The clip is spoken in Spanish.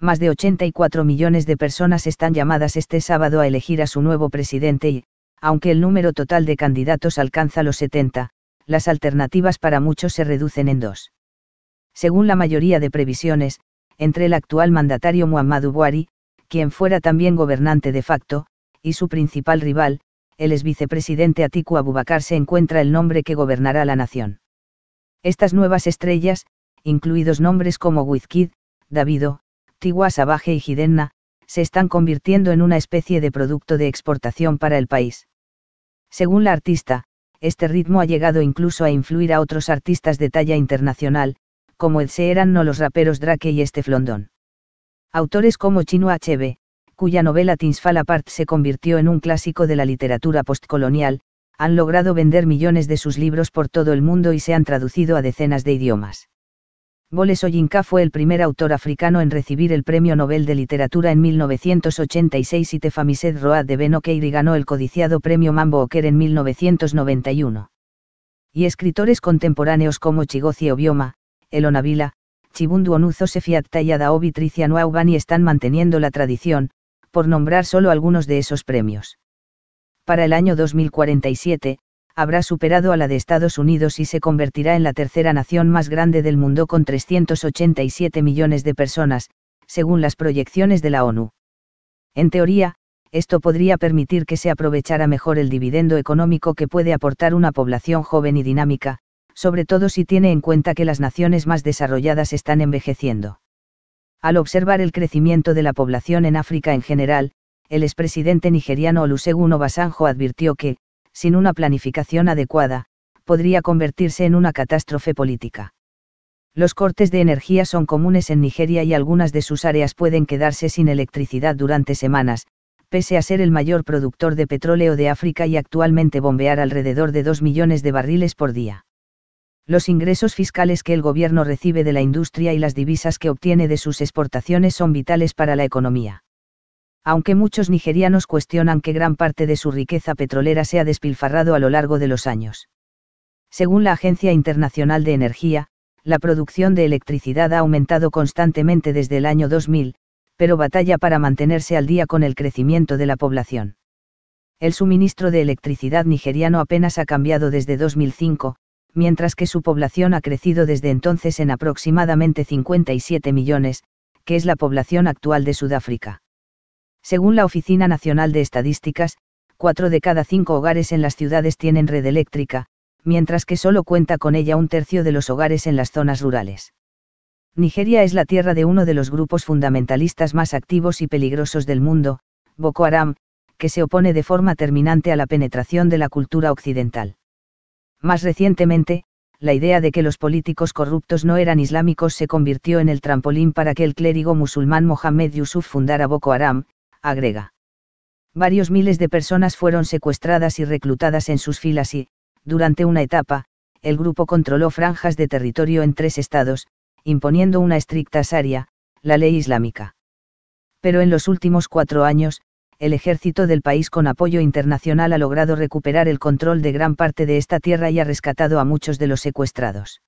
más de 84 millones de personas están llamadas este sábado a elegir a su nuevo presidente y, aunque el número total de candidatos alcanza los 70, las alternativas para muchos se reducen en dos. Según la mayoría de previsiones, entre el actual mandatario Muhammadu Buhari, quien fuera también gobernante de facto, y su principal rival, el exvicepresidente Atiku Abubakar se encuentra el nombre que gobernará la nación. Estas nuevas estrellas, incluidos nombres como Wizkid, Davido, antigua Sabaje y Gidenna, se están convirtiendo en una especie de producto de exportación para el país. Según la artista, este ritmo ha llegado incluso a influir a otros artistas de talla internacional, como el Seeran o los raperos Drake y este Autores como Chino HB, cuya novela Fall Apart se convirtió en un clásico de la literatura postcolonial, han logrado vender millones de sus libros por todo el mundo y se han traducido a decenas de idiomas. Boles Oyinka fue el primer autor africano en recibir el Premio Nobel de Literatura en 1986 y Tefamised Road de Ben ganó el codiciado Premio Mambo Oker en 1991. Y escritores contemporáneos como Chigozie Obioma, Elon Avila, Chibundu Onuzo Sefiat y Adaobi Tricia están manteniendo la tradición, por nombrar solo algunos de esos premios. Para el año 2047, habrá superado a la de Estados Unidos y se convertirá en la tercera nación más grande del mundo con 387 millones de personas, según las proyecciones de la ONU. En teoría, esto podría permitir que se aprovechara mejor el dividendo económico que puede aportar una población joven y dinámica, sobre todo si tiene en cuenta que las naciones más desarrolladas están envejeciendo. Al observar el crecimiento de la población en África en general, el expresidente nigeriano Olusegun Obasanjo advirtió que, sin una planificación adecuada, podría convertirse en una catástrofe política. Los cortes de energía son comunes en Nigeria y algunas de sus áreas pueden quedarse sin electricidad durante semanas, pese a ser el mayor productor de petróleo de África y actualmente bombear alrededor de 2 millones de barriles por día. Los ingresos fiscales que el gobierno recibe de la industria y las divisas que obtiene de sus exportaciones son vitales para la economía aunque muchos nigerianos cuestionan que gran parte de su riqueza petrolera se ha despilfarrado a lo largo de los años. Según la Agencia Internacional de Energía, la producción de electricidad ha aumentado constantemente desde el año 2000, pero batalla para mantenerse al día con el crecimiento de la población. El suministro de electricidad nigeriano apenas ha cambiado desde 2005, mientras que su población ha crecido desde entonces en aproximadamente 57 millones, que es la población actual de Sudáfrica. Según la Oficina Nacional de Estadísticas, cuatro de cada cinco hogares en las ciudades tienen red eléctrica, mientras que solo cuenta con ella un tercio de los hogares en las zonas rurales. Nigeria es la tierra de uno de los grupos fundamentalistas más activos y peligrosos del mundo, Boko Haram, que se opone de forma terminante a la penetración de la cultura occidental. Más recientemente, la idea de que los políticos corruptos no eran islámicos se convirtió en el trampolín para que el clérigo musulmán Mohamed Yusuf fundara Boko Haram, agrega. Varios miles de personas fueron secuestradas y reclutadas en sus filas y, durante una etapa, el grupo controló franjas de territorio en tres estados, imponiendo una estricta saria, la ley islámica. Pero en los últimos cuatro años, el ejército del país con apoyo internacional ha logrado recuperar el control de gran parte de esta tierra y ha rescatado a muchos de los secuestrados.